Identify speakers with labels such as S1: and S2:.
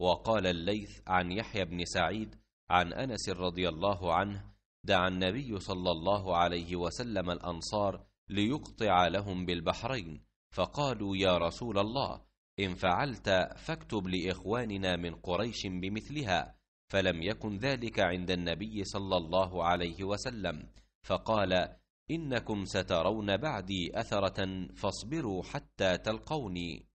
S1: وقال الليث عن يحيى بن سعيد عن انس رضي الله عنه دعا النبي صلى الله عليه وسلم الانصار ليقطع لهم بالبحرين فقالوا يا رسول الله ان فعلت فاكتب لاخواننا من قريش بمثلها فلم يكن ذلك عند النبي صلى الله عليه وسلم فقال انكم سترون بعدي اثره فاصبروا حتى تلقوني